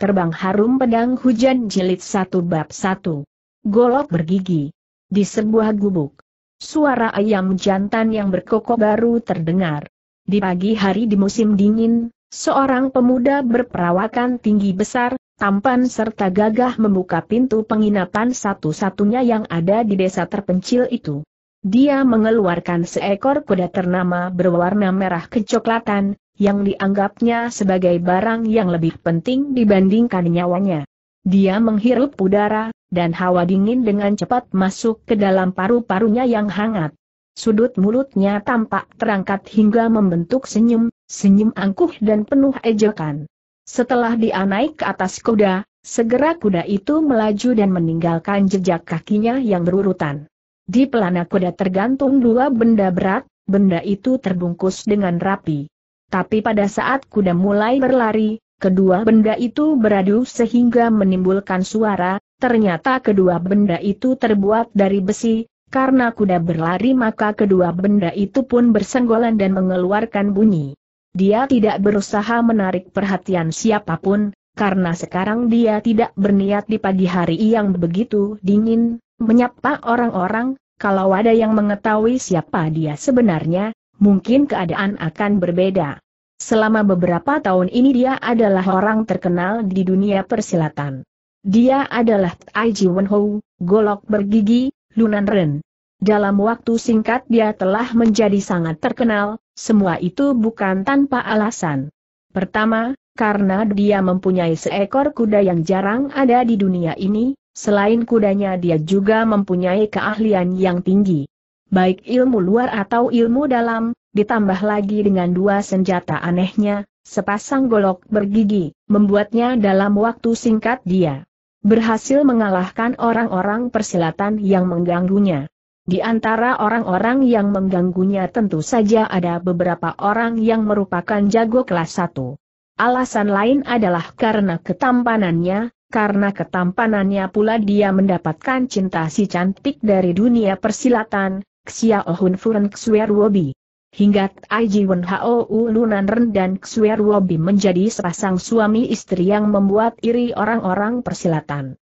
Terbang harum pedang hujan jilid satu bab satu. Golok bergigi. Di sebuah gubuk. Suara ayam jantan yang berkokok baru terdengar. Di pagi hari di musim dingin, seorang pemuda berperawakan tinggi besar, tampan serta gagah membuka pintu penginapan satu-satunya yang ada di desa terpencil itu. Dia mengeluarkan seekor kuda ternama berwarna merah kecoklatan, yang dianggapnya sebagai barang yang lebih penting dibandingkan nyawanya. Dia menghirup udara, dan hawa dingin dengan cepat masuk ke dalam paru-parunya yang hangat. Sudut mulutnya tampak terangkat hingga membentuk senyum, senyum angkuh dan penuh ejekan. Setelah dia naik ke atas kuda, segera kuda itu melaju dan meninggalkan jejak kakinya yang berurutan. Di pelana kuda tergantung dua benda berat, benda itu terbungkus dengan rapi. Tapi pada saat kuda mulai berlari, kedua benda itu beradu sehingga menimbulkan suara, ternyata kedua benda itu terbuat dari besi, karena kuda berlari maka kedua benda itu pun bersenggolan dan mengeluarkan bunyi. Dia tidak berusaha menarik perhatian siapapun, karena sekarang dia tidak berniat di pagi hari yang begitu dingin, menyapa orang-orang, kalau ada yang mengetahui siapa dia sebenarnya, mungkin keadaan akan berbeda. Selama beberapa tahun ini dia adalah orang terkenal di dunia persilatan. Dia adalah Tai Ji Hou, golok bergigi, Lunan Ren. Dalam waktu singkat dia telah menjadi sangat terkenal, semua itu bukan tanpa alasan. Pertama, karena dia mempunyai seekor kuda yang jarang ada di dunia ini, selain kudanya dia juga mempunyai keahlian yang tinggi baik ilmu luar atau ilmu dalam, ditambah lagi dengan dua senjata anehnya, sepasang golok bergigi, membuatnya dalam waktu singkat dia berhasil mengalahkan orang-orang persilatan yang mengganggunya. Di antara orang-orang yang mengganggunya tentu saja ada beberapa orang yang merupakan jago kelas 1. Alasan lain adalah karena ketampanannya, karena ketampanannya pula dia mendapatkan cinta si cantik dari dunia persilatan, Xiaohun Furen Wobi. Hingga Tai Wen Hao Lunan Ren dan Wobi menjadi sepasang suami istri yang membuat iri orang-orang persilatan.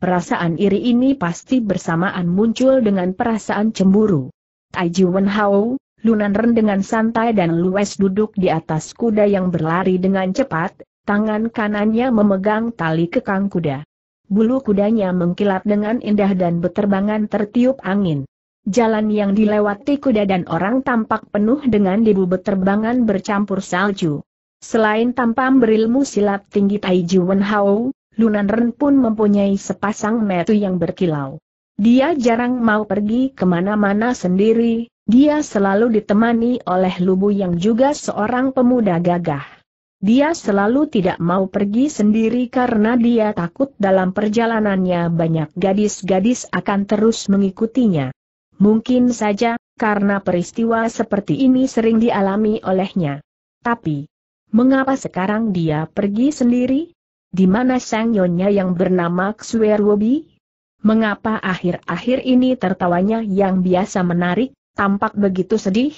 Perasaan iri ini pasti bersamaan muncul dengan perasaan cemburu. Tai Wen Hao, Lunan Ren dengan santai dan luwes duduk di atas kuda yang berlari dengan cepat, tangan kanannya memegang tali kekang kuda. Bulu kudanya mengkilat dengan indah dan beterbangan tertiup angin. Jalan yang dilewati kuda dan orang tampak penuh dengan debu beterbangan bercampur salju. Selain tampam berilmu silat tinggi Tai Juan Hao, Lunan Ren pun mempunyai sepasang metu yang berkilau. Dia jarang mau pergi kemana-mana sendiri, dia selalu ditemani oleh Lubu yang juga seorang pemuda gagah. Dia selalu tidak mau pergi sendiri karena dia takut dalam perjalanannya banyak gadis-gadis akan terus mengikutinya. Mungkin saja, karena peristiwa seperti ini sering dialami olehnya. Tapi, mengapa sekarang dia pergi sendiri? Di mana sang nyonya yang bernama Xuerwobi? Mengapa akhir-akhir ini tertawanya yang biasa menarik, tampak begitu sedih?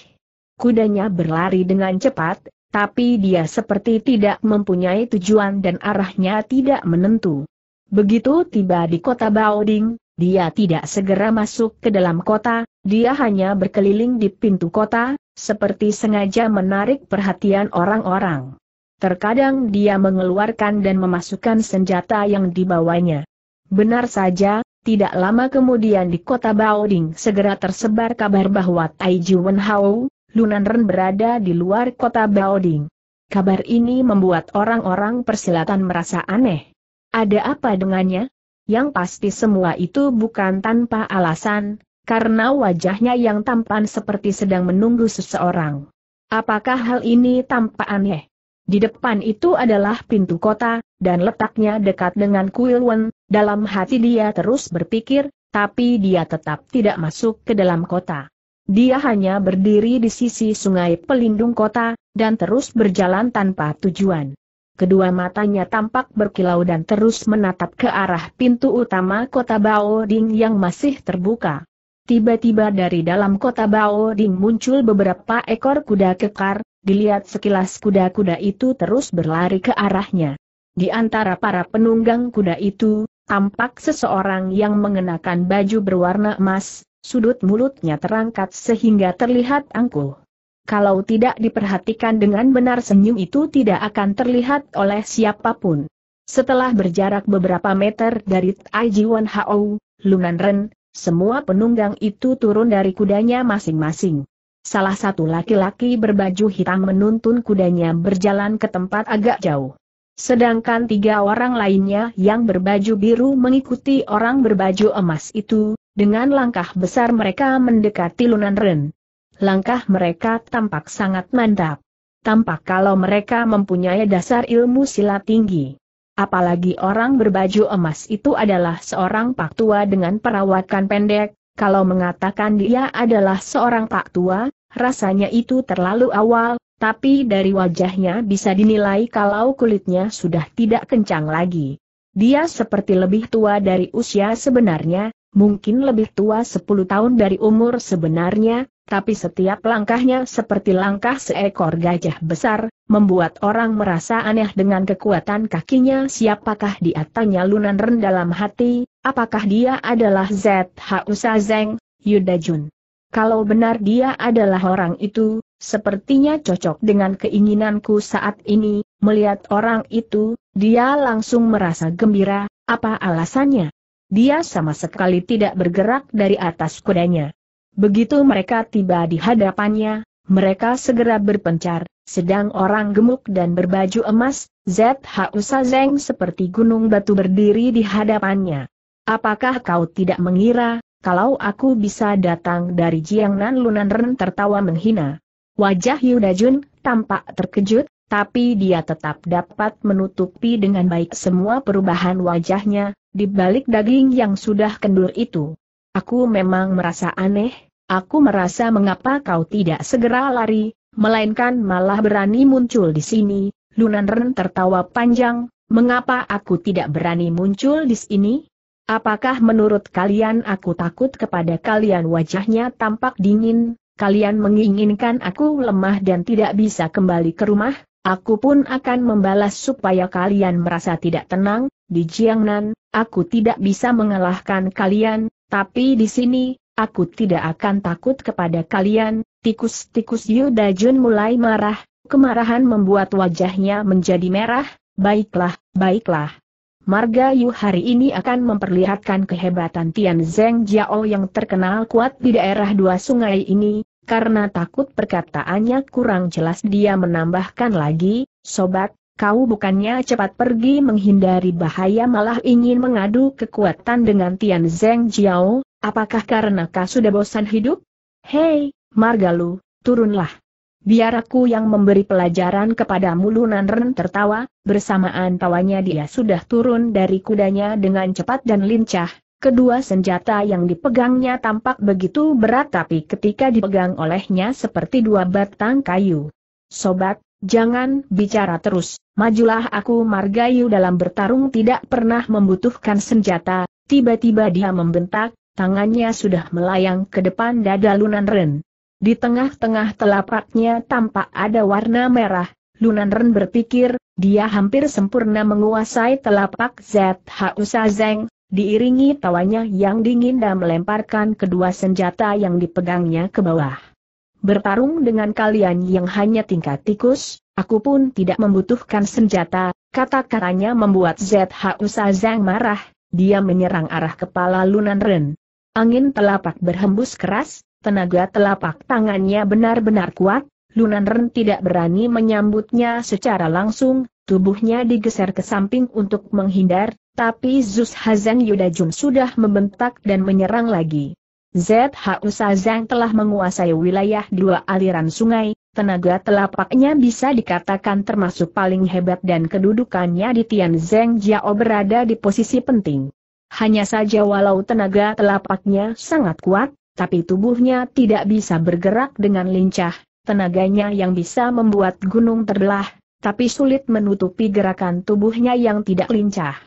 Kudanya berlari dengan cepat, tapi dia seperti tidak mempunyai tujuan dan arahnya tidak menentu. Begitu tiba di kota Baoding, dia tidak segera masuk ke dalam kota, dia hanya berkeliling di pintu kota, seperti sengaja menarik perhatian orang-orang. Terkadang dia mengeluarkan dan memasukkan senjata yang dibawanya. Benar saja, tidak lama kemudian di kota Baoding segera tersebar kabar bahwa Tai Wenhao, Hao, Lunanren berada di luar kota Baoding. Kabar ini membuat orang-orang persilatan merasa aneh. Ada apa dengannya? yang pasti semua itu bukan tanpa alasan, karena wajahnya yang tampan seperti sedang menunggu seseorang. Apakah hal ini tampak aneh? Di depan itu adalah pintu kota, dan letaknya dekat dengan Kuil Wen. dalam hati dia terus berpikir, tapi dia tetap tidak masuk ke dalam kota. Dia hanya berdiri di sisi sungai pelindung kota, dan terus berjalan tanpa tujuan. Kedua matanya tampak berkilau dan terus menatap ke arah pintu utama kota Ding yang masih terbuka. Tiba-tiba dari dalam kota Ding muncul beberapa ekor kuda kekar, dilihat sekilas kuda-kuda itu terus berlari ke arahnya. Di antara para penunggang kuda itu, tampak seseorang yang mengenakan baju berwarna emas, sudut mulutnya terangkat sehingga terlihat angkuh kalau tidak diperhatikan dengan benar senyum itu tidak akan terlihat oleh siapapun. Setelah berjarak beberapa meter dari Tai Jiwan Hao, Lunan Ren, semua penunggang itu turun dari kudanya masing-masing. Salah satu laki-laki berbaju hitam menuntun kudanya berjalan ke tempat agak jauh. Sedangkan tiga orang lainnya yang berbaju biru mengikuti orang berbaju emas itu, dengan langkah besar mereka mendekati Lunan Ren langkah mereka tampak sangat mantap. Tampak kalau mereka mempunyai dasar ilmu silat tinggi. Apalagi orang berbaju emas itu adalah seorang pak tua dengan perawatan pendek, kalau mengatakan dia adalah seorang pak tua, rasanya itu terlalu awal, tapi dari wajahnya bisa dinilai kalau kulitnya sudah tidak kencang lagi. Dia seperti lebih tua dari usia sebenarnya, mungkin lebih tua 10 tahun dari umur sebenarnya, tapi setiap langkahnya seperti langkah seekor gajah besar, membuat orang merasa aneh dengan kekuatan kakinya siapakah di atasnya Lunan Ren dalam hati, apakah dia adalah ZHU Sazeng, Yuda Jun. Kalau benar dia adalah orang itu, sepertinya cocok dengan keinginanku saat ini, melihat orang itu, dia langsung merasa gembira, apa alasannya? Dia sama sekali tidak bergerak dari atas kudanya. Begitu mereka tiba di hadapannya, mereka segera berpencar, sedang orang gemuk dan berbaju emas, ZHU Sazeng seperti gunung batu berdiri di hadapannya. Apakah kau tidak mengira, kalau aku bisa datang dari Jiangnan Lunanren tertawa menghina? Wajah Yuda Jun tampak terkejut, tapi dia tetap dapat menutupi dengan baik semua perubahan wajahnya, di balik daging yang sudah kendur itu. Aku memang merasa aneh, Aku merasa mengapa kau tidak segera lari, melainkan malah berani muncul di sini, Lunan Ren tertawa panjang, mengapa aku tidak berani muncul di sini? Apakah menurut kalian aku takut kepada kalian wajahnya tampak dingin, kalian menginginkan aku lemah dan tidak bisa kembali ke rumah? Aku pun akan membalas supaya kalian merasa tidak tenang, di Jiangnan, aku tidak bisa mengalahkan kalian, tapi di sini, Aku tidak akan takut kepada kalian, tikus-tikus Yuda Jun mulai marah, kemarahan membuat wajahnya menjadi merah, baiklah, baiklah. Marga Yu hari ini akan memperlihatkan kehebatan Tian Zeng Jiao yang terkenal kuat di daerah dua sungai ini, karena takut perkataannya kurang jelas dia menambahkan lagi, Sobat, kau bukannya cepat pergi menghindari bahaya malah ingin mengadu kekuatan dengan Tian Zeng Jiao, Apakah karena kau sudah bosan hidup? Hei, Margalu, turunlah. Biar aku yang memberi pelajaran kepada mulunan Ren tertawa, bersamaan tawanya dia sudah turun dari kudanya dengan cepat dan lincah, Kedua senjata yang dipegangnya tampak begitu berat tapi ketika dipegang olehnya seperti dua batang kayu. Sobat, jangan bicara terus, majulah aku Margayu dalam bertarung tidak pernah membutuhkan senjata, tiba-tiba dia membentak, tangannya sudah melayang ke depan dada Lunan Ren. Di tengah-tengah telapaknya tampak ada warna merah, Lunan Ren berpikir, dia hampir sempurna menguasai telapak ZHU Sazeng, diiringi tawanya yang dingin dan melemparkan kedua senjata yang dipegangnya ke bawah. Bertarung dengan kalian yang hanya tingkat tikus, aku pun tidak membutuhkan senjata, kata-katanya membuat ZHU Sazeng marah, dia menyerang arah kepala Lunan Ren. Angin telapak berhembus keras, tenaga telapak tangannya benar-benar kuat, Lunan Ren tidak berani menyambutnya secara langsung, tubuhnya digeser ke samping untuk menghindar, tapi Zus Hazan Yudajun sudah membentak dan menyerang lagi. ZHU Sazang telah menguasai wilayah dua aliran sungai, tenaga telapaknya bisa dikatakan termasuk paling hebat dan kedudukannya di Tian Zeng Jiao berada di posisi penting. Hanya saja walau tenaga telapaknya sangat kuat, tapi tubuhnya tidak bisa bergerak dengan lincah, tenaganya yang bisa membuat gunung terbelah, tapi sulit menutupi gerakan tubuhnya yang tidak lincah.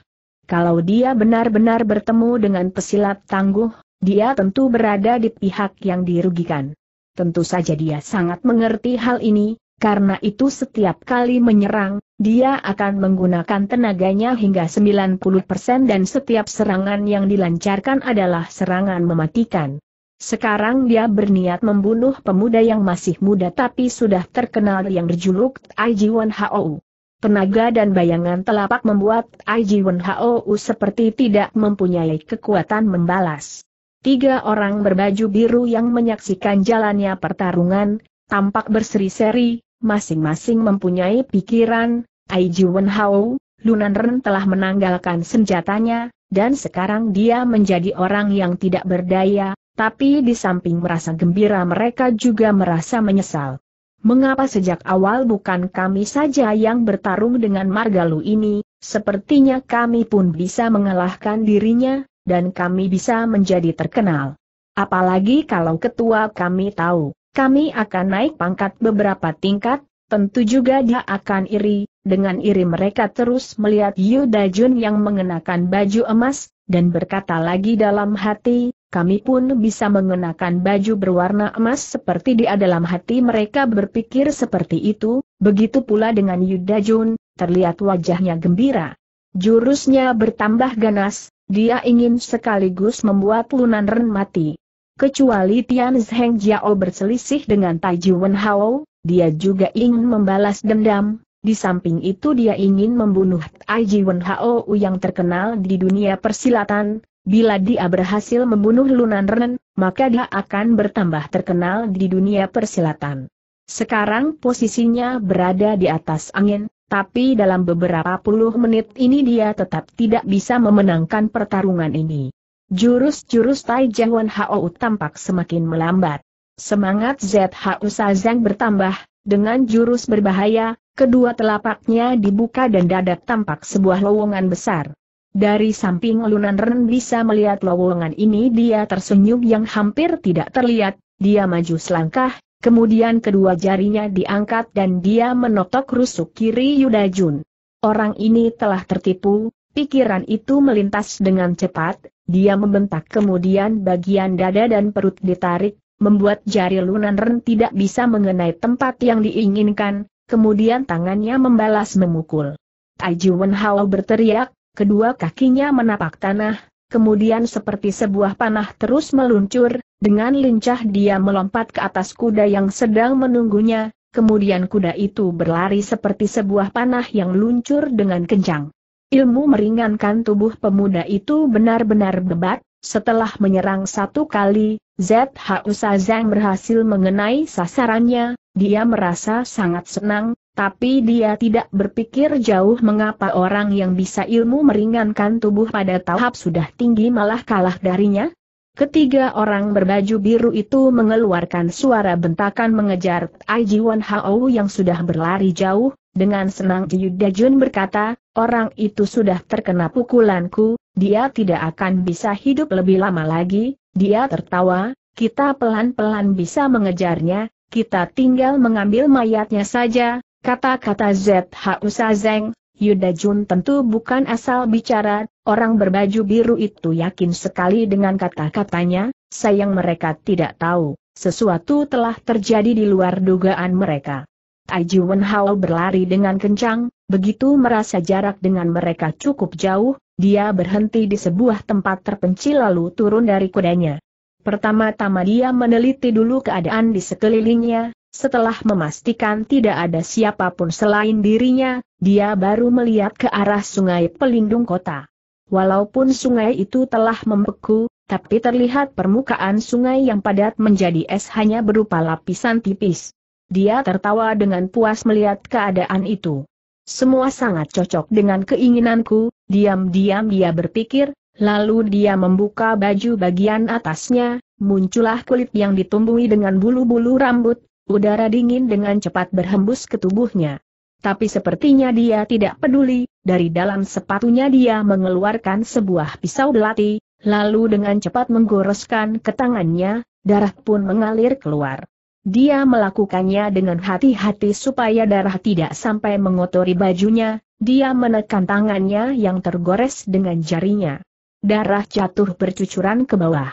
Kalau dia benar-benar bertemu dengan pesilat tangguh, dia tentu berada di pihak yang dirugikan. Tentu saja dia sangat mengerti hal ini, karena itu setiap kali menyerang, dia akan menggunakan tenaganya hingga 90% dan setiap serangan yang dilancarkan adalah serangan mematikan. Sekarang dia berniat membunuh pemuda yang masih muda tapi sudah terkenal yang berjuluk Ai Jiwon Hou. Tenaga dan bayangan telapak membuat Ai Jiwon Hou seperti tidak mempunyai kekuatan membalas. Tiga orang berbaju biru yang menyaksikan jalannya pertarungan, tampak berseri-seri, masing-masing mempunyai pikiran, Ai Jiwen Hao, Lunan Ren telah menanggalkan senjatanya, dan sekarang dia menjadi orang yang tidak berdaya, tapi di samping merasa gembira mereka juga merasa menyesal. Mengapa sejak awal bukan kami saja yang bertarung dengan Margalu ini, sepertinya kami pun bisa mengalahkan dirinya, dan kami bisa menjadi terkenal. Apalagi kalau ketua kami tahu kami akan naik pangkat beberapa tingkat, tentu juga dia akan iri, dengan iri mereka terus melihat Yu Jun yang mengenakan baju emas, dan berkata lagi dalam hati, kami pun bisa mengenakan baju berwarna emas seperti dia dalam hati mereka berpikir seperti itu, begitu pula dengan Yu Jun, terlihat wajahnya gembira. Jurusnya bertambah ganas, dia ingin sekaligus membuat Lunan Ren mati. Kecuali Tian Zheng Jiao berselisih dengan Tai Wen Hao, dia juga ingin membalas dendam, di samping itu dia ingin membunuh Tai Wen Hao yang terkenal di dunia persilatan, bila dia berhasil membunuh Lunan Ren, maka dia akan bertambah terkenal di dunia persilatan. Sekarang posisinya berada di atas angin, tapi dalam beberapa puluh menit ini dia tetap tidak bisa memenangkan pertarungan ini. Jurus-jurus Tai HOU Hao tampak semakin melambat. Semangat ZHU Sazang bertambah, dengan jurus berbahaya, kedua telapaknya dibuka dan dadak tampak sebuah lowongan besar. Dari samping Lunan Ren bisa melihat lowongan ini dia tersenyum yang hampir tidak terlihat, dia maju selangkah, Kemudian kedua jarinya diangkat dan dia menotok rusuk kiri Yudajun. Orang ini telah tertipu, pikiran itu melintas dengan cepat, dia membentak kemudian bagian dada dan perut ditarik, membuat jari Lunan Ren tidak bisa mengenai tempat yang diinginkan, kemudian tangannya membalas memukul. Ajuan Hao berteriak, kedua kakinya menapak tanah, kemudian seperti sebuah panah terus meluncur, dengan lincah dia melompat ke atas kuda yang sedang menunggunya, kemudian kuda itu berlari seperti sebuah panah yang luncur dengan kencang. Ilmu meringankan tubuh pemuda itu benar-benar bebat, setelah menyerang satu kali, ZHU Sazang berhasil mengenai sasarannya, dia merasa sangat senang, tapi dia tidak berpikir jauh mengapa orang yang bisa ilmu meringankan tubuh pada tahap sudah tinggi malah kalah darinya. Ketiga orang berbaju biru itu mengeluarkan suara bentakan mengejar Tai Jiwan Hao yang sudah berlari jauh, dengan senang Yuda Jun berkata, orang itu sudah terkena pukulanku, dia tidak akan bisa hidup lebih lama lagi, dia tertawa, kita pelan-pelan bisa mengejarnya, kita tinggal mengambil mayatnya saja, kata-kata ZHU Sazeng, Yuda Jun tentu bukan asal bicara, orang berbaju biru itu yakin sekali dengan kata-katanya, sayang mereka tidak tahu, sesuatu telah terjadi di luar dugaan mereka. Aji Wenhao berlari dengan kencang, begitu merasa jarak dengan mereka cukup jauh, dia berhenti di sebuah tempat terpencil lalu turun dari kudanya. Pertama-tama dia meneliti dulu keadaan di sekelilingnya, setelah memastikan tidak ada siapapun selain dirinya, dia baru melihat ke arah sungai pelindung kota. Walaupun sungai itu telah membeku, tapi terlihat permukaan sungai yang padat menjadi es hanya berupa lapisan tipis. Dia tertawa dengan puas melihat keadaan itu. Semua sangat cocok dengan keinginanku, diam-diam dia berpikir, lalu dia membuka baju bagian atasnya, muncullah kulit yang ditumbuhi dengan bulu-bulu rambut, udara dingin dengan cepat berhembus ke tubuhnya. Tapi sepertinya dia tidak peduli, dari dalam sepatunya dia mengeluarkan sebuah pisau belati, lalu dengan cepat menggoreskan ke tangannya, darah pun mengalir keluar. Dia melakukannya dengan hati-hati supaya darah tidak sampai mengotori bajunya, dia menekan tangannya yang tergores dengan jarinya. Darah jatuh bercucuran ke bawah.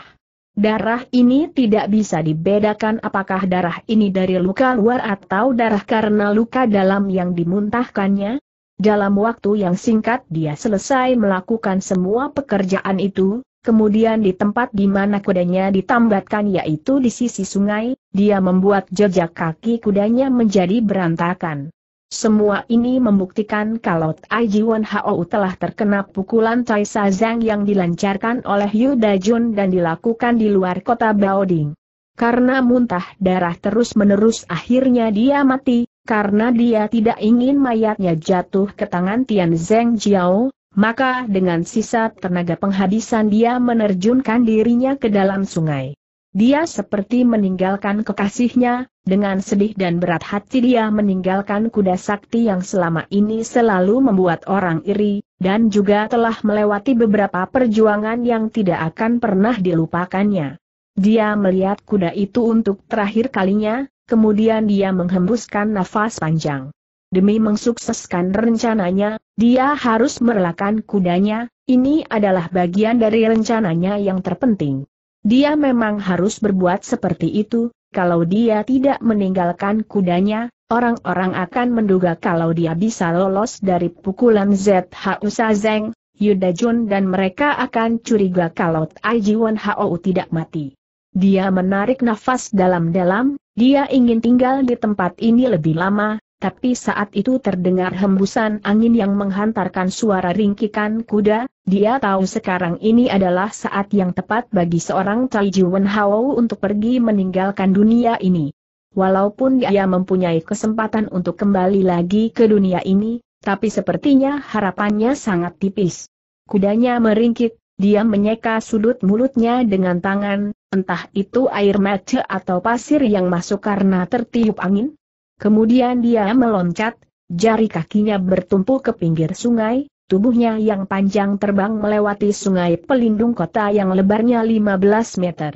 Darah ini tidak bisa dibedakan apakah darah ini dari luka luar atau darah karena luka dalam yang dimuntahkannya. Dalam waktu yang singkat dia selesai melakukan semua pekerjaan itu, Kemudian di tempat di mana kudanya ditambatkan yaitu di sisi sungai, dia membuat jejak kaki kudanya menjadi berantakan. Semua ini membuktikan kalau Tai Jiwan Hao telah terkena pukulan Tai Zhang yang dilancarkan oleh Yu Dajun dan dilakukan di luar kota Baoding. Karena muntah darah terus-menerus akhirnya dia mati, karena dia tidak ingin mayatnya jatuh ke tangan Tian Zeng Jiao, maka dengan sisa tenaga penghabisan dia menerjunkan dirinya ke dalam sungai. Dia seperti meninggalkan kekasihnya, dengan sedih dan berat hati dia meninggalkan kuda sakti yang selama ini selalu membuat orang iri, dan juga telah melewati beberapa perjuangan yang tidak akan pernah dilupakannya. Dia melihat kuda itu untuk terakhir kalinya, kemudian dia menghembuskan nafas panjang. Demi mensukseskan rencananya, dia harus merelakan kudanya, ini adalah bagian dari rencananya yang terpenting. Dia memang harus berbuat seperti itu, kalau dia tidak meninggalkan kudanya, orang-orang akan menduga kalau dia bisa lolos dari pukulan ZHU Sazeng, Yuda Jun dan mereka akan curiga kalau Tai Jiwon Hao tidak mati. Dia menarik nafas dalam-dalam, dia ingin tinggal di tempat ini lebih lama, tapi saat itu terdengar hembusan angin yang menghantarkan suara ringkikan kuda, dia tahu sekarang ini adalah saat yang tepat bagi seorang Cai Jiwen Hao untuk pergi meninggalkan dunia ini. Walaupun dia mempunyai kesempatan untuk kembali lagi ke dunia ini, tapi sepertinya harapannya sangat tipis. Kudanya meringkik, dia menyeka sudut mulutnya dengan tangan, entah itu air mata atau pasir yang masuk karena tertiup angin, Kemudian dia meloncat, jari kakinya bertumpu ke pinggir sungai, tubuhnya yang panjang terbang melewati sungai pelindung kota yang lebarnya 15 meter.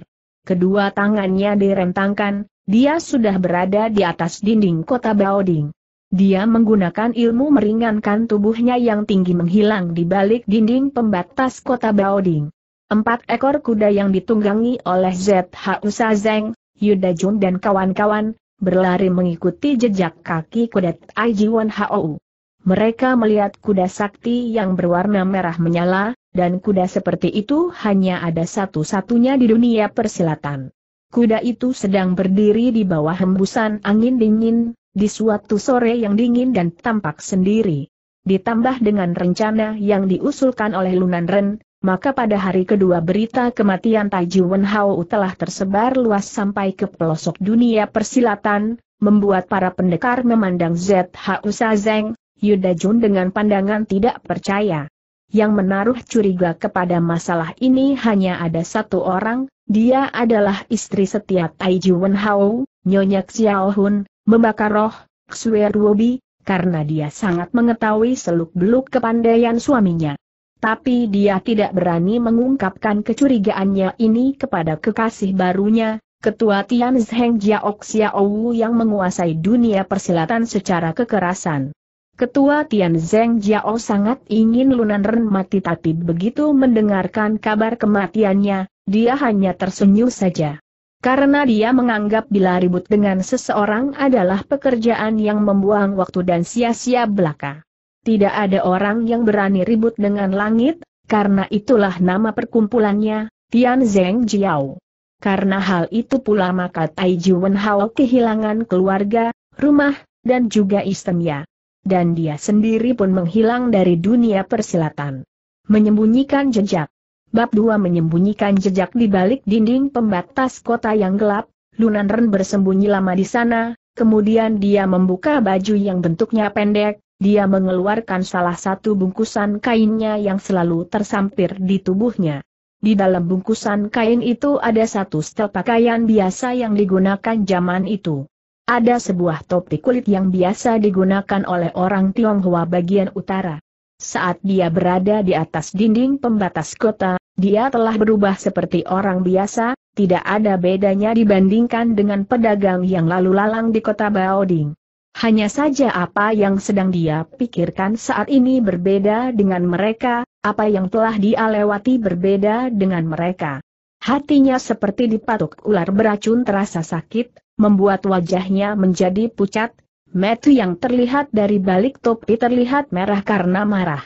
Kedua tangannya direntangkan, dia sudah berada di atas dinding kota Baoding. Dia menggunakan ilmu meringankan tubuhnya yang tinggi menghilang di balik dinding pembatas kota Baoding. Empat ekor kuda yang ditunggangi oleh ZHU Sazeng, Yuda Jun dan kawan-kawan, berlari mengikuti jejak kaki kuda Tai Jiwan Hou. Mereka melihat kuda sakti yang berwarna merah menyala, dan kuda seperti itu hanya ada satu-satunya di dunia persilatan. Kuda itu sedang berdiri di bawah hembusan angin dingin, di suatu sore yang dingin dan tampak sendiri. Ditambah dengan rencana yang diusulkan oleh Lunan Ren, maka pada hari kedua berita kematian Tai Wenhao telah tersebar luas sampai ke pelosok dunia persilatan, membuat para pendekar memandang ZHU Sazeng, Yuda Jun dengan pandangan tidak percaya. Yang menaruh curiga kepada masalah ini hanya ada satu orang, dia adalah istri setia Tai Wenhao, Hao, Nyonya Xiao Hun, membakar roh, Xue Ruobi, karena dia sangat mengetahui seluk-beluk kepandaian suaminya tapi dia tidak berani mengungkapkan kecurigaannya ini kepada kekasih barunya, Ketua Tian Zheng Jiaok Xiaowu yang menguasai dunia persilatan secara kekerasan. Ketua Tian Zheng Jiao sangat ingin Lunan Ren mati tapi begitu mendengarkan kabar kematiannya, dia hanya tersenyum saja. Karena dia menganggap bila ribut dengan seseorang adalah pekerjaan yang membuang waktu dan sia-sia belaka. Tidak ada orang yang berani ribut dengan langit, karena itulah nama perkumpulannya, Tian Zeng Jiao. Karena hal itu pula maka Tai Jiwen Hao kehilangan keluarga, rumah, dan juga istrinya. Dan dia sendiri pun menghilang dari dunia persilatan. Menyembunyikan jejak. Bab 2 menyembunyikan jejak di balik dinding pembatas kota yang gelap, Lunan Ren bersembunyi lama di sana, kemudian dia membuka baju yang bentuknya pendek, dia mengeluarkan salah satu bungkusan kainnya yang selalu tersampir di tubuhnya. Di dalam bungkusan kain itu ada satu setel pakaian biasa yang digunakan zaman itu. Ada sebuah topi kulit yang biasa digunakan oleh orang Tionghoa bagian utara. Saat dia berada di atas dinding pembatas kota, dia telah berubah seperti orang biasa, tidak ada bedanya dibandingkan dengan pedagang yang lalu lalang di kota Baoding. Hanya saja apa yang sedang dia pikirkan saat ini berbeda dengan mereka, apa yang telah dia lewati berbeda dengan mereka. Hatinya seperti dipatuk ular beracun terasa sakit, membuat wajahnya menjadi pucat, metu yang terlihat dari balik topi terlihat merah karena marah.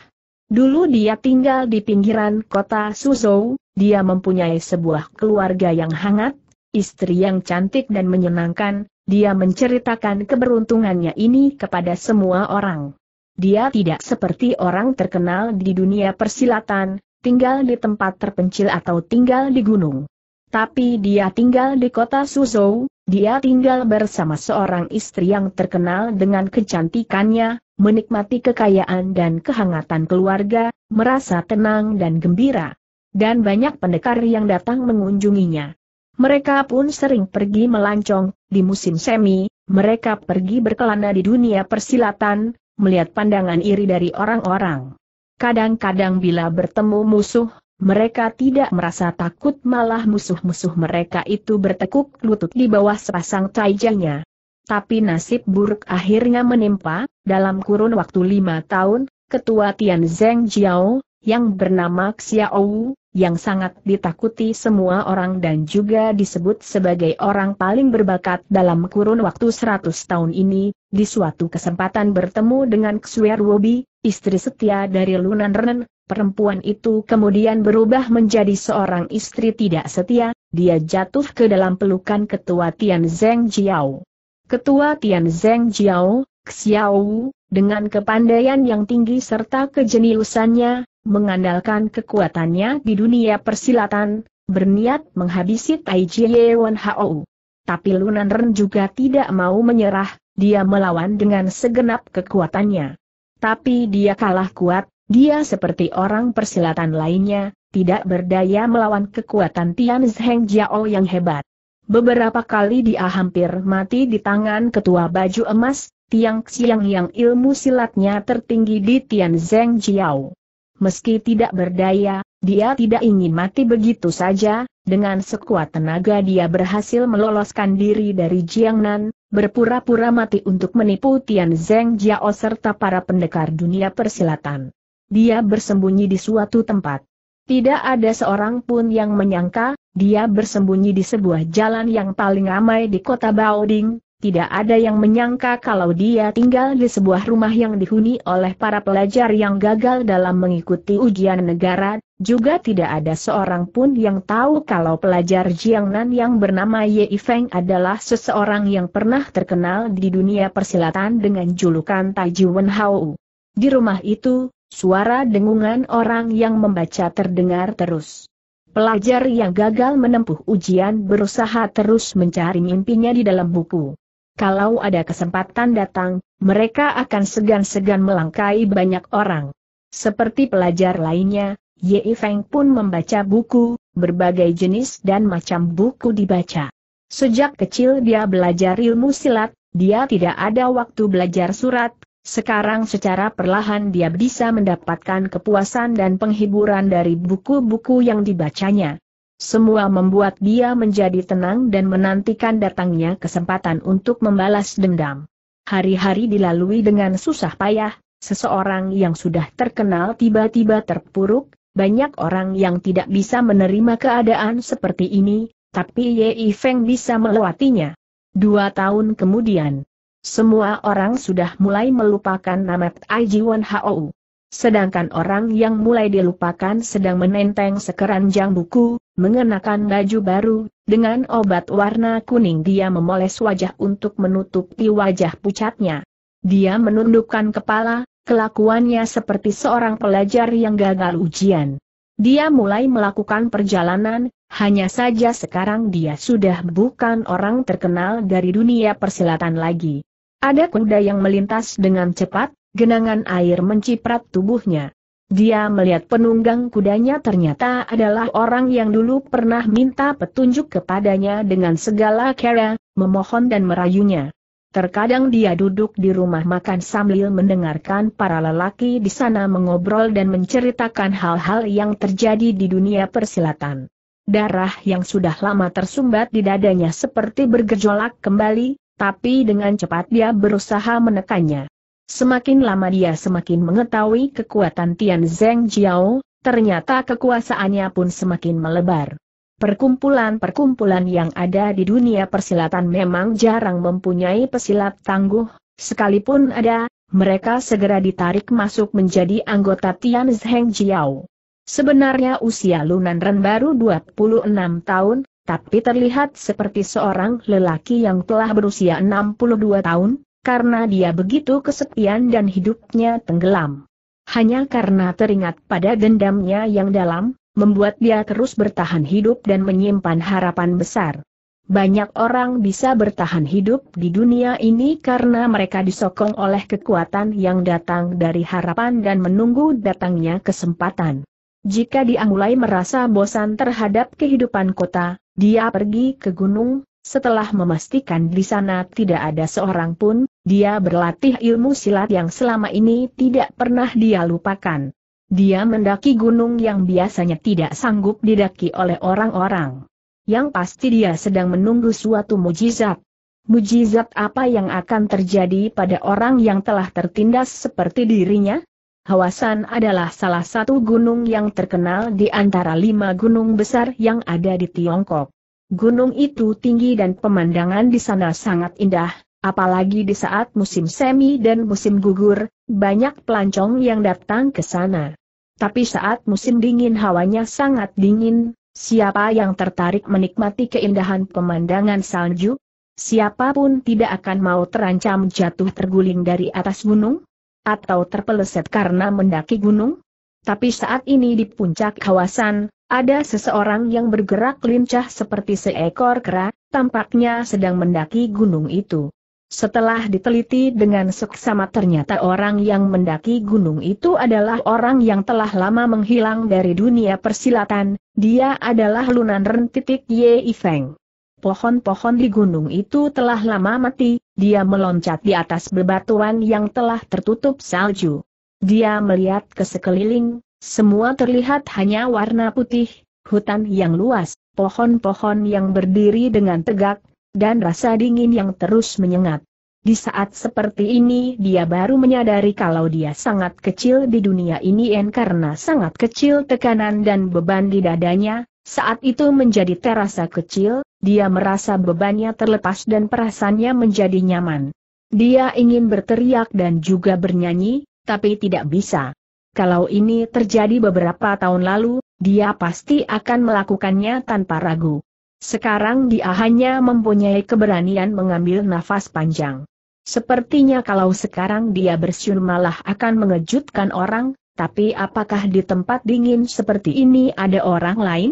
Dulu dia tinggal di pinggiran kota Suzhou, dia mempunyai sebuah keluarga yang hangat, istri yang cantik dan menyenangkan, dia menceritakan keberuntungannya ini kepada semua orang. Dia tidak seperti orang terkenal di dunia persilatan, tinggal di tempat terpencil atau tinggal di gunung. Tapi dia tinggal di kota Suzhou, dia tinggal bersama seorang istri yang terkenal dengan kecantikannya, menikmati kekayaan dan kehangatan keluarga, merasa tenang dan gembira. Dan banyak pendekar yang datang mengunjunginya. Mereka pun sering pergi melancong, di musim semi, mereka pergi berkelana di dunia persilatan, melihat pandangan iri dari orang-orang. Kadang-kadang bila bertemu musuh, mereka tidak merasa takut malah musuh-musuh mereka itu bertekuk lutut di bawah sepasang taijanya. Tapi nasib buruk akhirnya menimpa, dalam kurun waktu lima tahun, Ketua Tian Zheng Jiao, yang bernama Xiaowu, yang sangat ditakuti semua orang dan juga disebut sebagai orang paling berbakat dalam kurun waktu 100 tahun ini, di suatu kesempatan bertemu dengan Xuerwobi, istri setia dari Lunan Renen, perempuan itu kemudian berubah menjadi seorang istri tidak setia, dia jatuh ke dalam pelukan ketua Tian Zeng Jiao. Ketua Tian Zeng Jiao, Xiaowu, dengan kepandaian yang tinggi serta kejeniusannya, mengandalkan kekuatannya di dunia persilatan, berniat menghabisi Tai Jie Wen Hao. Tapi Lunan Ren juga tidak mau menyerah, dia melawan dengan segenap kekuatannya. Tapi dia kalah kuat, dia seperti orang persilatan lainnya, tidak berdaya melawan kekuatan Tian Zheng Jiao yang hebat. Beberapa kali dia hampir mati di tangan ketua baju emas, Tiang Xiang yang ilmu silatnya tertinggi di Tian Zeng Jiao. Meski tidak berdaya, dia tidak ingin mati begitu saja, dengan sekuat tenaga dia berhasil meloloskan diri dari Jiang Nan, berpura-pura mati untuk menipu Tian Zeng Jiao serta para pendekar dunia persilatan. Dia bersembunyi di suatu tempat. Tidak ada seorang pun yang menyangka, dia bersembunyi di sebuah jalan yang paling ramai di kota Baoding, tidak ada yang menyangka kalau dia tinggal di sebuah rumah yang dihuni oleh para pelajar yang gagal dalam mengikuti ujian negara, juga tidak ada seorang pun yang tahu kalau pelajar Jiangnan yang bernama Ye Feng adalah seseorang yang pernah terkenal di dunia persilatan dengan julukan Taijuan Hao. Di rumah itu, suara dengungan orang yang membaca terdengar terus. Pelajar yang gagal menempuh ujian berusaha terus mencari mimpinya di dalam buku kalau ada kesempatan datang, mereka akan segan-segan melangkai banyak orang. Seperti pelajar lainnya, Ye Feng pun membaca buku, berbagai jenis dan macam buku dibaca. Sejak kecil dia belajar ilmu silat, dia tidak ada waktu belajar surat, sekarang secara perlahan dia bisa mendapatkan kepuasan dan penghiburan dari buku-buku yang dibacanya. Semua membuat dia menjadi tenang dan menantikan datangnya kesempatan untuk membalas dendam. Hari-hari dilalui dengan susah payah, seseorang yang sudah terkenal tiba-tiba terpuruk, banyak orang yang tidak bisa menerima keadaan seperti ini, tapi Ye Feng bisa melewatinya. Dua tahun kemudian, semua orang sudah mulai melupakan nama Aiji Won Hou. Sedangkan orang yang mulai dilupakan sedang menenteng sekeranjang buku, Mengenakan baju baru, dengan obat warna kuning dia memoles wajah untuk menutupi wajah pucatnya. Dia menundukkan kepala, kelakuannya seperti seorang pelajar yang gagal ujian. Dia mulai melakukan perjalanan, hanya saja sekarang dia sudah bukan orang terkenal dari dunia persilatan lagi. Ada kuda yang melintas dengan cepat, genangan air menciprat tubuhnya. Dia melihat penunggang kudanya ternyata adalah orang yang dulu pernah minta petunjuk kepadanya dengan segala cara, memohon dan merayunya. Terkadang dia duduk di rumah makan sambil mendengarkan para lelaki di sana mengobrol dan menceritakan hal-hal yang terjadi di dunia persilatan. Darah yang sudah lama tersumbat di dadanya seperti bergejolak kembali, tapi dengan cepat dia berusaha menekannya. Semakin lama dia semakin mengetahui kekuatan Tian Zeng Jiao, ternyata kekuasaannya pun semakin melebar. Perkumpulan-perkumpulan yang ada di dunia persilatan memang jarang mempunyai pesilat tangguh, sekalipun ada, mereka segera ditarik masuk menjadi anggota Tian Zeng Jiao. Sebenarnya usia Lunan Ren baru 26 tahun, tapi terlihat seperti seorang lelaki yang telah berusia 62 tahun, karena dia begitu kesepian dan hidupnya tenggelam. Hanya karena teringat pada dendamnya yang dalam, membuat dia terus bertahan hidup dan menyimpan harapan besar. Banyak orang bisa bertahan hidup di dunia ini karena mereka disokong oleh kekuatan yang datang dari harapan dan menunggu datangnya kesempatan. Jika dia mulai merasa bosan terhadap kehidupan kota, dia pergi ke gunung, setelah memastikan di sana tidak ada seorang pun, dia berlatih ilmu silat yang selama ini tidak pernah dia lupakan. Dia mendaki gunung yang biasanya tidak sanggup didaki oleh orang-orang. Yang pasti dia sedang menunggu suatu mujizat. Mujizat apa yang akan terjadi pada orang yang telah tertindas seperti dirinya? Hawasan adalah salah satu gunung yang terkenal di antara lima gunung besar yang ada di Tiongkok. Gunung itu tinggi dan pemandangan di sana sangat indah, apalagi di saat musim semi dan musim gugur, banyak pelancong yang datang ke sana. Tapi saat musim dingin hawanya sangat dingin, siapa yang tertarik menikmati keindahan pemandangan salju? Siapapun tidak akan mau terancam jatuh terguling dari atas gunung? Atau terpeleset karena mendaki gunung? Tapi saat ini di puncak kawasan, ada seseorang yang bergerak lincah seperti seekor kera, tampaknya sedang mendaki gunung itu. Setelah diteliti dengan seksama ternyata orang yang mendaki gunung itu adalah orang yang telah lama menghilang dari dunia persilatan, dia adalah Lunan Ren titik Ye Feng. Pohon-pohon di gunung itu telah lama mati, dia meloncat di atas bebatuan yang telah tertutup salju. Dia melihat ke sekeliling, semua terlihat hanya warna putih, hutan yang luas, pohon-pohon yang berdiri dengan tegak, dan rasa dingin yang terus menyengat. Di saat seperti ini dia baru menyadari kalau dia sangat kecil di dunia ini en karena sangat kecil tekanan dan beban di dadanya, saat itu menjadi terasa kecil, dia merasa bebannya terlepas dan perasaannya menjadi nyaman. Dia ingin berteriak dan juga bernyanyi, tapi tidak bisa kalau ini terjadi beberapa tahun lalu, dia pasti akan melakukannya tanpa ragu. Sekarang dia hanya mempunyai keberanian mengambil nafas panjang. Sepertinya kalau sekarang dia bersiul malah akan mengejutkan orang, tapi apakah di tempat dingin seperti ini ada orang lain?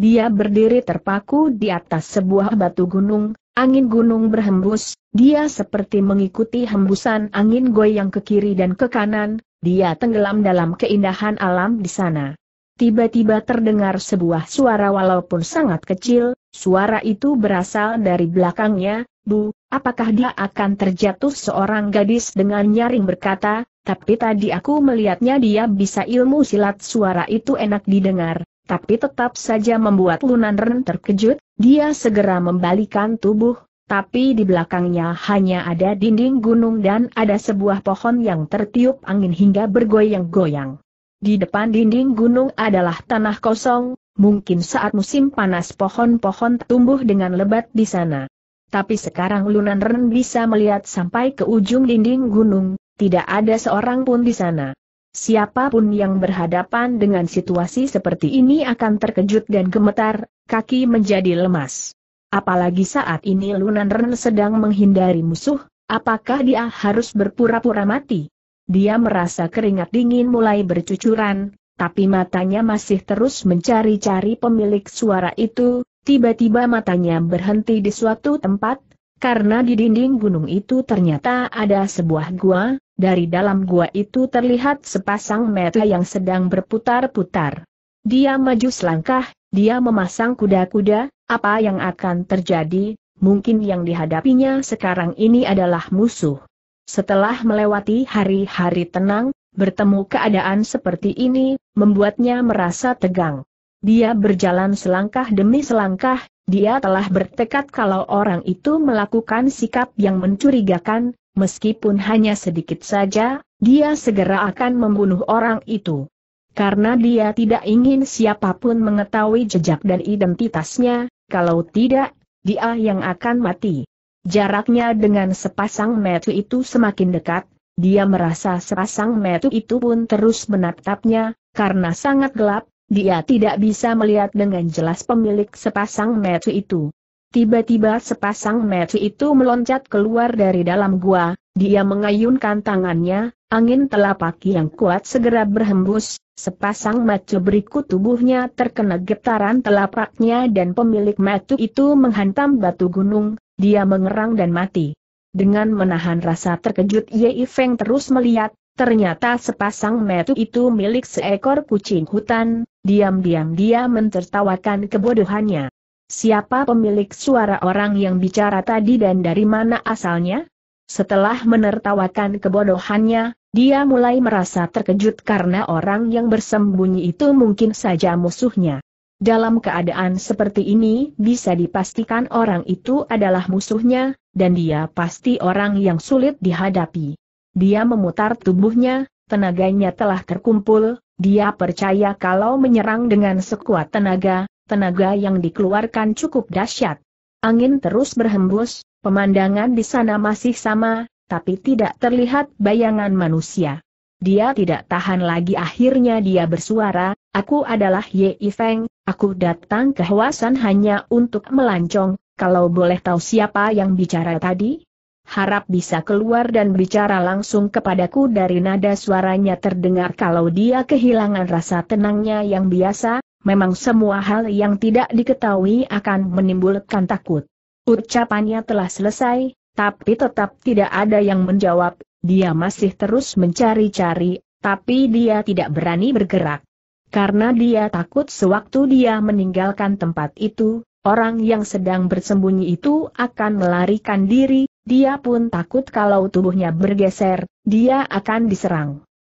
Dia berdiri terpaku di atas sebuah batu gunung, angin gunung berhembus, dia seperti mengikuti hembusan angin goyang ke kiri dan ke kanan, dia tenggelam dalam keindahan alam di sana. Tiba-tiba terdengar sebuah suara walaupun sangat kecil, suara itu berasal dari belakangnya, Bu, apakah dia akan terjatuh seorang gadis dengan nyaring berkata, tapi tadi aku melihatnya dia bisa ilmu silat suara itu enak didengar, tapi tetap saja membuat Lunanren terkejut, dia segera membalikan tubuh, tapi di belakangnya hanya ada dinding gunung dan ada sebuah pohon yang tertiup angin hingga bergoyang-goyang. Di depan dinding gunung adalah tanah kosong, mungkin saat musim panas pohon-pohon tumbuh dengan lebat di sana. Tapi sekarang Lunan Ren bisa melihat sampai ke ujung dinding gunung, tidak ada seorang pun di sana. Siapapun yang berhadapan dengan situasi seperti ini akan terkejut dan gemetar, kaki menjadi lemas. Apalagi saat ini Lunan Ren sedang menghindari musuh, apakah dia harus berpura-pura mati? Dia merasa keringat dingin mulai bercucuran, tapi matanya masih terus mencari-cari pemilik suara itu, tiba-tiba matanya berhenti di suatu tempat, karena di dinding gunung itu ternyata ada sebuah gua, dari dalam gua itu terlihat sepasang mata yang sedang berputar-putar. Dia maju selangkah, dia memasang kuda-kuda, apa yang akan terjadi, mungkin yang dihadapinya sekarang ini adalah musuh. Setelah melewati hari-hari tenang, bertemu keadaan seperti ini, membuatnya merasa tegang. Dia berjalan selangkah demi selangkah, dia telah bertekad kalau orang itu melakukan sikap yang mencurigakan, meskipun hanya sedikit saja, dia segera akan membunuh orang itu. Karena dia tidak ingin siapapun mengetahui jejak dan identitasnya, kalau tidak, dia yang akan mati. Jaraknya dengan sepasang metu itu semakin dekat, dia merasa sepasang metu itu pun terus menatapnya, karena sangat gelap, dia tidak bisa melihat dengan jelas pemilik sepasang metu itu. Tiba-tiba sepasang metu itu meloncat keluar dari dalam gua, dia mengayunkan tangannya, angin telapak yang kuat segera berhembus, Sepasang mata berikut tubuhnya terkena getaran telapaknya dan pemilik mata itu menghantam batu gunung, dia mengerang dan mati. Dengan menahan rasa terkejut Ye Feng terus melihat, ternyata sepasang mata itu milik seekor kucing hutan, diam-diam dia mentertawakan kebodohannya. Siapa pemilik suara orang yang bicara tadi dan dari mana asalnya? Setelah menertawakan kebodohannya, dia mulai merasa terkejut karena orang yang bersembunyi itu mungkin saja musuhnya. Dalam keadaan seperti ini, bisa dipastikan orang itu adalah musuhnya, dan dia pasti orang yang sulit dihadapi. Dia memutar tubuhnya, tenaganya telah terkumpul, dia percaya kalau menyerang dengan sekuat tenaga, tenaga yang dikeluarkan cukup dahsyat. Angin terus berhembus, pemandangan di sana masih sama, tapi tidak terlihat bayangan manusia. Dia tidak tahan lagi akhirnya dia bersuara, aku adalah Ye Feng, aku datang ke Hwasan hanya untuk melancong, kalau boleh tahu siapa yang bicara tadi? Harap bisa keluar dan bicara langsung kepadaku dari nada suaranya terdengar kalau dia kehilangan rasa tenangnya yang biasa, memang semua hal yang tidak diketahui akan menimbulkan takut. Ucapannya telah selesai, tapi tetap tidak ada yang menjawab, dia masih terus mencari-cari, tapi dia tidak berani bergerak. Karena dia takut sewaktu dia meninggalkan tempat itu, orang yang sedang bersembunyi itu akan melarikan diri, dia pun takut kalau tubuhnya bergeser, dia akan diserang.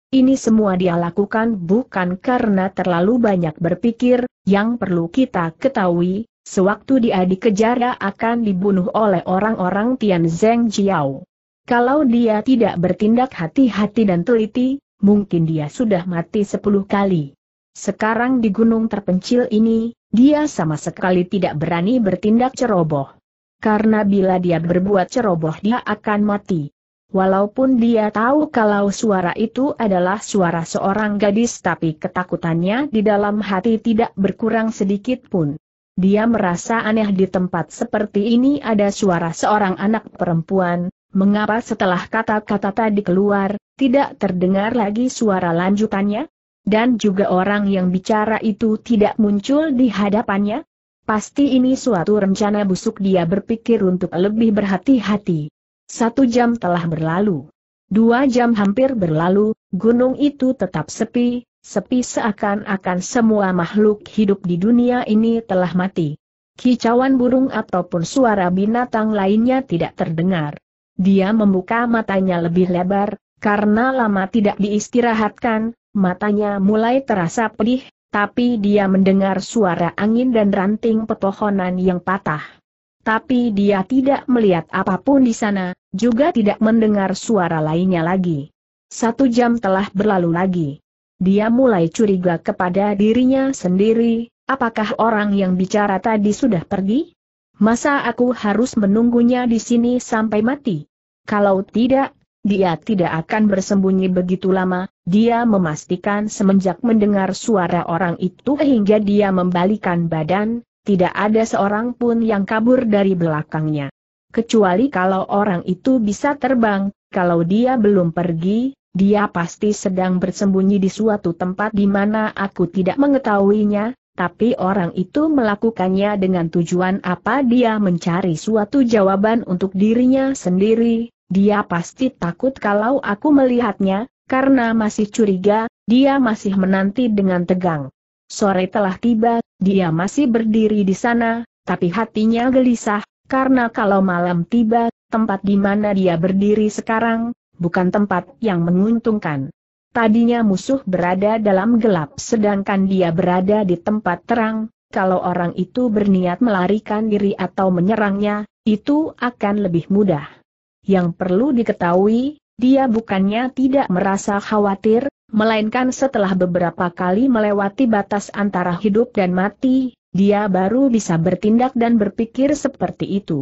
Ini semua dia lakukan bukan karena terlalu banyak berpikir, yang perlu kita ketahui, sewaktu dia dikejar akan dibunuh oleh orang-orang Tian Zeng Jiao. Kalau dia tidak bertindak hati-hati dan teliti, mungkin dia sudah mati sepuluh kali. Sekarang di gunung terpencil ini, dia sama sekali tidak berani bertindak ceroboh. Karena bila dia berbuat ceroboh dia akan mati. Walaupun dia tahu kalau suara itu adalah suara seorang gadis tapi ketakutannya di dalam hati tidak berkurang sedikit pun. Dia merasa aneh di tempat seperti ini ada suara seorang anak perempuan, mengapa setelah kata-kata tadi keluar, tidak terdengar lagi suara lanjutannya? Dan juga orang yang bicara itu tidak muncul di hadapannya? Pasti ini suatu rencana busuk dia berpikir untuk lebih berhati-hati. Satu jam telah berlalu. Dua jam hampir berlalu, gunung itu tetap sepi, sepi seakan-akan semua makhluk hidup di dunia ini telah mati. Kicauan burung ataupun suara binatang lainnya tidak terdengar. Dia membuka matanya lebih lebar, karena lama tidak diistirahatkan, matanya mulai terasa pedih, tapi dia mendengar suara angin dan ranting pepohonan yang patah. Tapi dia tidak melihat apapun di sana, juga tidak mendengar suara lainnya lagi. Satu jam telah berlalu lagi. Dia mulai curiga kepada dirinya sendiri, apakah orang yang bicara tadi sudah pergi? Masa aku harus menunggunya di sini sampai mati? Kalau tidak, dia tidak akan bersembunyi begitu lama, dia memastikan semenjak mendengar suara orang itu hingga dia membalikan badan, tidak ada seorang pun yang kabur dari belakangnya kecuali kalau orang itu bisa terbang, kalau dia belum pergi, dia pasti sedang bersembunyi di suatu tempat di mana aku tidak mengetahuinya, tapi orang itu melakukannya dengan tujuan apa dia mencari suatu jawaban untuk dirinya sendiri, dia pasti takut kalau aku melihatnya, karena masih curiga, dia masih menanti dengan tegang. Sore telah tiba, dia masih berdiri di sana, tapi hatinya gelisah, karena kalau malam tiba, tempat di mana dia berdiri sekarang, bukan tempat yang menguntungkan. Tadinya musuh berada dalam gelap sedangkan dia berada di tempat terang, kalau orang itu berniat melarikan diri atau menyerangnya, itu akan lebih mudah. Yang perlu diketahui, dia bukannya tidak merasa khawatir, melainkan setelah beberapa kali melewati batas antara hidup dan mati, dia baru bisa bertindak dan berpikir seperti itu.